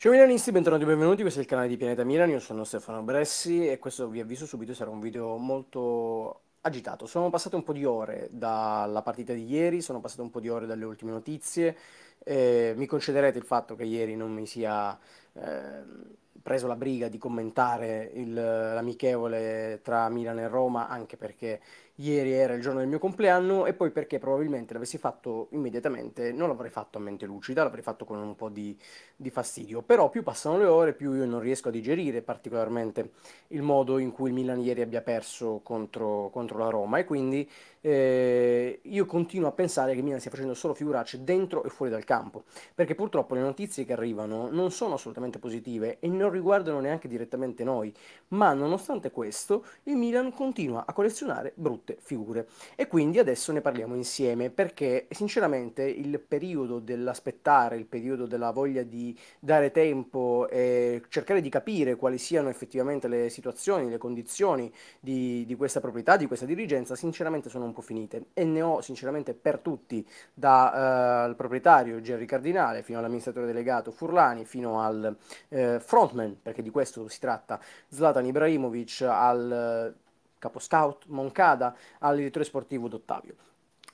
Ciao Milanisti, bentornati e benvenuti, questo è il canale di Pianeta Milan, io sono Stefano Bressi e questo vi avviso subito sarà un video molto agitato. Sono passate un po' di ore dalla partita di ieri, sono passate un po' di ore dalle ultime notizie, eh, mi concederete il fatto che ieri non mi sia eh, preso la briga di commentare l'amichevole tra Milan e Roma, anche perché ieri era il giorno del mio compleanno e poi perché probabilmente l'avessi fatto immediatamente non l'avrei fatto a mente lucida, l'avrei fatto con un po' di, di, fastidio, però più passano le ore più io non riesco a digerire particolarmente il modo in cui il Milan ieri abbia perso contro, contro la Roma e quindi eh, io continuo a pensare che il Milan stia facendo solo figuracce dentro e fuori dal campo, perché purtroppo le notizie che arrivano non sono assolutamente positive e non riguardano neanche direttamente noi, ma nonostante questo il Milan continua a collezionare brutti tutte figure. E quindi adesso ne parliamo insieme perché sinceramente il periodo dell'aspettare, il periodo della voglia di dare tempo e cercare di capire quali siano effettivamente le situazioni, le condizioni di, di questa proprietà, di questa dirigenza, sinceramente sono un po' finite e ne ho sinceramente per tutti, dal eh, proprietario Gerry Cardinale fino all'amministratore delegato Furlani, fino al eh, frontman, perché di questo si tratta, Zlatan Ibrahimovic, al capo scout Moncada al sportivo D'Ottavio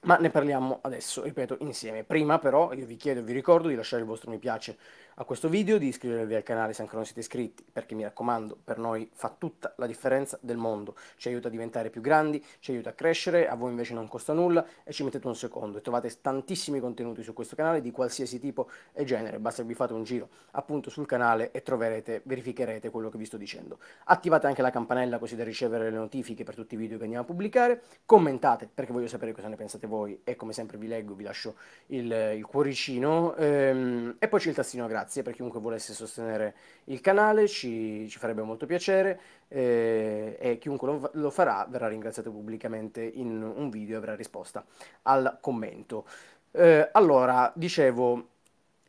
ma ne parliamo adesso, ripeto, insieme. Prima però io vi chiedo e vi ricordo di lasciare il vostro mi piace a questo video, di iscrivervi al canale se ancora non siete iscritti, perché mi raccomando, per noi fa tutta la differenza del mondo, ci aiuta a diventare più grandi, ci aiuta a crescere, a voi invece non costa nulla e ci mettete un secondo e trovate tantissimi contenuti su questo canale di qualsiasi tipo e genere, basta che vi fate un giro appunto sul canale e troverete, verificherete quello che vi sto dicendo. Attivate anche la campanella così da ricevere le notifiche per tutti i video che andiamo a pubblicare, commentate perché voglio sapere cosa ne pensate voi voi e come sempre vi leggo, vi lascio il, il cuoricino ehm, e poi c'è il tastino grazie per chiunque volesse sostenere il canale, ci, ci farebbe molto piacere eh, e chiunque lo, lo, farà verrà ringraziato pubblicamente in un video e avrà risposta al commento. Eh, allora, dicevo...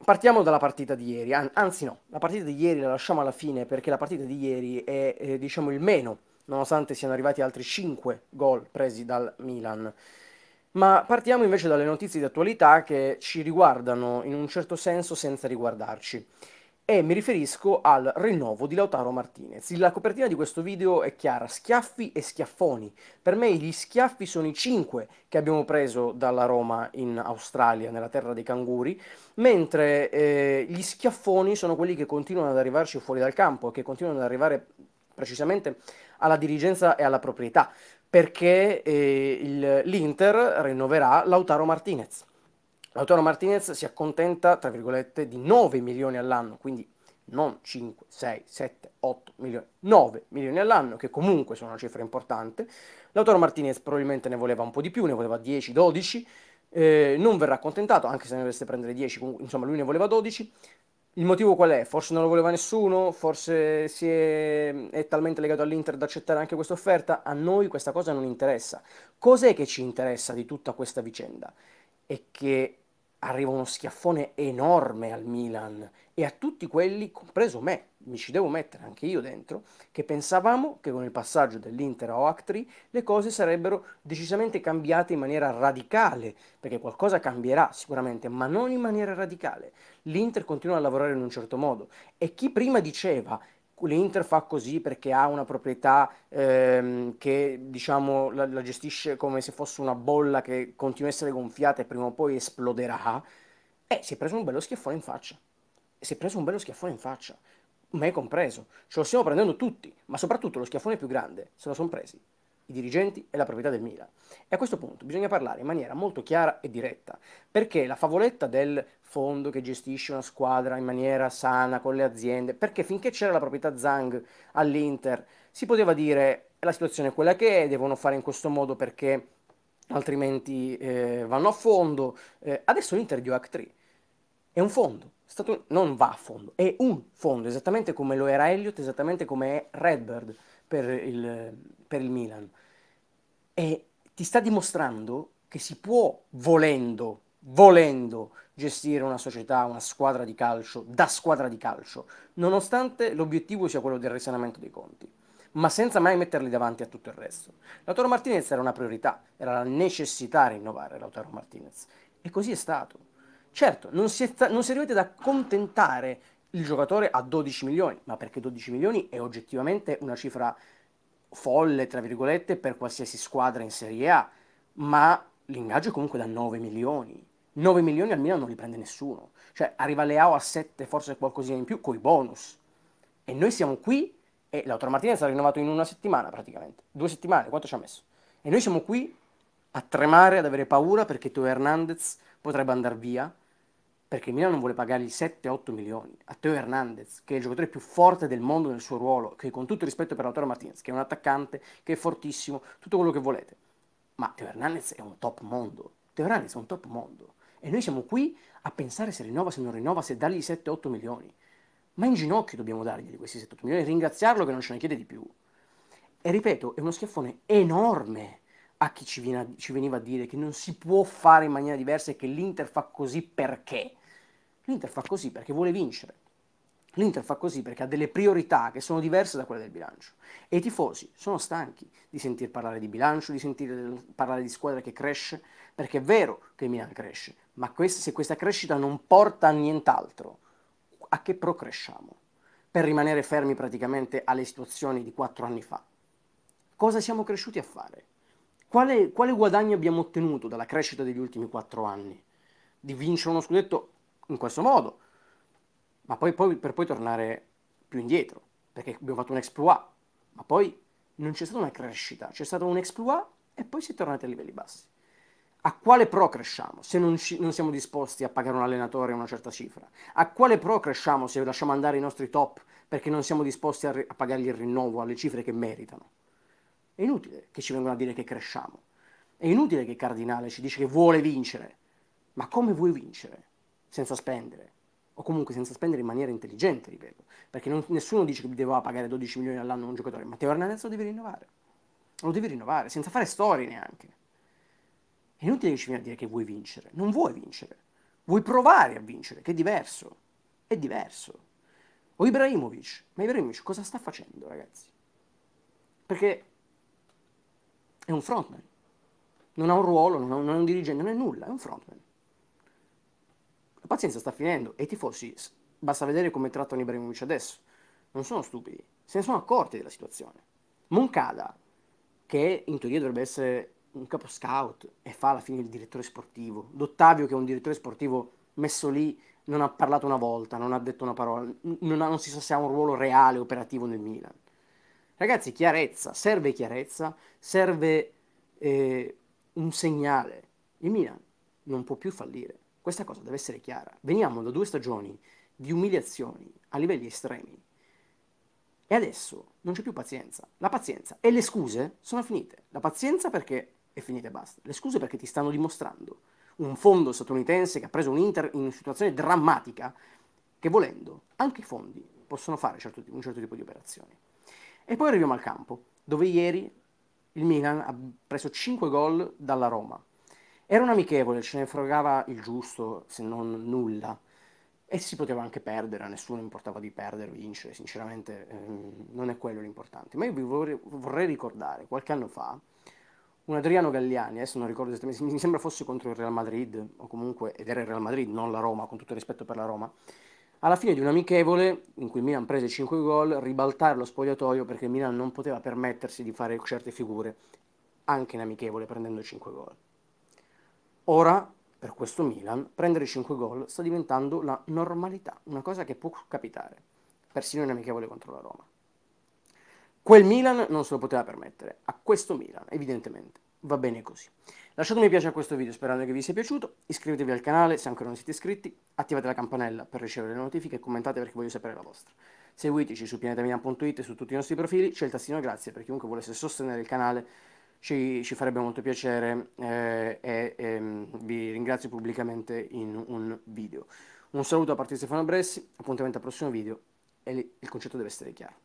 Partiamo dalla partita di ieri, An anzi no, la partita di ieri la lasciamo alla fine perché la partita di ieri è eh, diciamo il meno nonostante siano arrivati altri 5 gol presi dal Milan. Ma partiamo invece dalle notizie di attualità che ci riguardano in un certo senso senza riguardarci. E mi riferisco al rinnovo di Lautaro Martinez. La copertina di questo video è chiara, schiaffi e schiaffoni. Per me gli schiaffi sono i 5 che abbiamo preso dalla Roma in Australia, nella terra dei canguri, mentre eh, gli schiaffoni sono quelli che continuano ad arrivarci fuori dal campo e che continuano ad arrivare precisamente alla dirigenza e alla proprietà perché eh, il, l'Inter rinnoverà Lautaro Martinez. Lautaro Martinez si accontenta, tra virgolette, di 9 milioni all'anno, quindi non 5, 6, 7, 8 milioni, 9 milioni all'anno, che comunque sono una cifra importante. Lautaro Martinez probabilmente ne voleva un po' di più, ne voleva 10, 12, eh, non verrà accontentato, anche se ne dovesse prendere 10, comunque, insomma lui ne voleva 12. Il motivo qual è? Forse non lo voleva nessuno, forse si è, è talmente legato all'Inter da accettare anche questa offerta. A noi questa cosa non interessa. Cos'è che ci interessa di tutta questa vicenda? È che arriva uno schiaffone enorme al Milan e a tutti quelli, compreso me, mi ci devo mettere anche io dentro, che pensavamo che con il passaggio dell'Inter a Oactri le cose sarebbero decisamente cambiate in maniera radicale, perché qualcosa cambierà sicuramente, ma non in maniera radicale. L'Inter continua a lavorare in un certo modo e chi prima diceva l'Inter fa così perché ha una proprietà ehm, che diciamo, la, la, gestisce come se fosse una bolla che continua a essere gonfiata e prima o poi esploderà, e eh, si è preso un bello schiaffone in faccia. Si è preso un bello schiaffone in faccia, me compreso. Ce lo stiamo prendendo tutti, ma soprattutto lo schiaffone più grande se lo sono presi i dirigenti e la proprietà del Milan. E a questo punto bisogna parlare in maniera molto chiara e diretta, perché la favoletta del fondo che gestisce una squadra in maniera sana con le aziende, perché finché c'era la proprietà Zang all'Inter si poteva dire la situazione è quella che è, devono fare in questo modo perché altrimenti eh, vanno a fondo. Eh, adesso l'Inter di OAC3 è un fondo, stato, non va a fondo, è un fondo, esattamente come lo era Elliot, esattamente come è Redbird per il, per il Milan. E ti sta dimostrando che si può, volendo, volendo gestire una società, una squadra di calcio, da squadra di calcio, nonostante l'obiettivo sia quello del risanamento dei conti, ma senza mai metterli davanti a tutto il resto. Lautaro Martinez era una priorità, era la necessità rinnovare Lautaro Martinez e così è stato. Certo, non si è, non si è arrivati ad accontentare il giocatore a 12 milioni, ma perché 12 milioni è oggettivamente una cifra folle, tra virgolette, per qualsiasi squadra in Serie A, ma l'ingaggio è comunque da 9 milioni. 9 milioni al Milan non li prende nessuno. Cioè arriva Leao a 7, forse qualcosina in più, coi bonus. E noi siamo qui e l'Autro Martinez ha rinnovato in una settimana praticamente. Due settimane, quanto ci ha messo? E noi siamo qui a tremare, ad avere paura perché Teo Hernandez potrebbe andare via perché il Milan non vuole pagare i 7-8 milioni a Teo Hernandez, che è il giocatore più forte del mondo nel suo ruolo, che con tutto il rispetto per Lautaro Martinez, che è un attaccante, che è fortissimo, tutto quello che volete. Ma Teo Hernandez è un top mondo. Teo Hernandez è un top mondo. E noi siamo qui a pensare se rinnova, se non rinnova, se dargli 7-8 milioni. Ma in ginocchio dobbiamo dargli questi 7-8 milioni e ringraziarlo che non ce ne chiede di più. E ripeto, è uno schiaffone enorme a chi ci, viene, ci, veniva a dire che non si può fare in maniera diversa e che l'Inter fa così perché. L'Inter fa così perché vuole vincere. L'Inter fa così perché ha delle priorità che sono diverse da quelle del bilancio e i tifosi sono stanchi di sentir parlare di bilancio, di sentir parlare di squadra che cresce, perché è vero che il Milan cresce, ma questa, se questa crescita non porta a nient'altro, a che pro cresciamo? Per rimanere fermi praticamente alle situazioni di quattro anni fa. Cosa siamo cresciuti a fare? Quale, quale guadagno abbiamo ottenuto dalla crescita degli ultimi quattro anni? Di vincere uno scudetto in questo modo, ma poi, poi, per poi tornare più indietro, perché abbiamo fatto un exploit, ma poi non c'è stata una crescita, c'è stato un exploit e poi si è tornati a livelli bassi. A quale pro cresciamo se non, ci, non siamo disposti a pagare un allenatore una certa cifra? A quale pro cresciamo se lasciamo andare i nostri top perché non siamo disposti a, a pagargli il rinnovo alle cifre che meritano? È inutile che ci vengano a dire che cresciamo. È inutile che il Cardinale ci dice che vuole vincere. Ma come vuoi vincere? senza spendere, o comunque senza spendere in maniera intelligente, ripeto, perché non, nessuno dice che doveva pagare 12 milioni all'anno un giocatore, ma Matteo Hernandez lo devi rinnovare, lo devi rinnovare, senza fare storie neanche. È inutile che ci vieni a dire che vuoi vincere, non vuoi vincere, vuoi provare a vincere, che è diverso, è diverso. O Ibrahimovic, ma Ibrahimovic cosa sta facendo ragazzi? Perché è un frontman, non ha un ruolo, non è un dirigente, non è nulla, è un frontman. La pazienza sta finendo e i tifosi, basta vedere come trattano Ibrahimovic adesso, non sono stupidi, se ne sono accorti della situazione. Moncada, che in teoria dovrebbe essere un capo scout e fa alla fine il direttore sportivo, D'Ottavio che è un direttore sportivo messo lì non ha parlato una volta, non ha detto una parola, non, ha, non si sa se ha un ruolo reale, operativo nel Milan. Ragazzi, chiarezza, serve chiarezza, serve eh, un segnale. Il Milan non può più fallire. Questa cosa deve essere chiara. Veniamo da due stagioni di umiliazioni a livelli estremi. E adesso non c'è più pazienza. La pazienza e le scuse sono finite. La pazienza perché è finita e basta. Le scuse perché ti stanno dimostrando un fondo statunitense che ha preso un Inter in una situazione drammatica che volendo anche i fondi possono fare certo, un certo tipo di operazioni. E poi arriviamo al campo, dove ieri il Milan ha preso 5 gol dalla Roma. Era un amichevole, ce ne fregava il giusto, se non nulla. E si poteva anche perdere, a nessuno importava di perdere vincere, sinceramente ehm, non è quello l'importante. Ma io vi vorrei, vorrei ricordare, qualche anno fa, un Adriano Galliani, adesso non ricordo esattamente, mi sembra fosse contro il Real Madrid, o comunque, ed era il Real Madrid, non la Roma, con tutto il rispetto per la Roma, alla fine di un amichevole, in cui Milan prese 5 gol, ribaltare lo spogliatoio perché Milan non poteva permettersi di fare certe figure, anche in amichevole prendendo 5 gol. Ora, per questo Milan, prendere 5 gol sta diventando la normalità, una cosa che può capitare, persino in amichevole contro la Roma. Quel Milan non se lo poteva permettere, a questo Milan, evidentemente. Va bene così. Lasciate un mi piace a questo video sperando che vi sia piaciuto, iscrivetevi al canale se ancora non siete iscritti, attivate la campanella per ricevere le notifiche e commentate perché voglio sapere la vostra. Seguiteci su pianetamilan.it e su tutti i nostri profili, c'è il tastino grazie per chiunque volesse sostenere il canale ci, ci farebbe molto piacere eh, e, e ehm, vi ringrazio pubblicamente in un video. Un saluto da parte di Stefano Bressi, appuntamento al prossimo video e lì il concetto deve essere chiaro.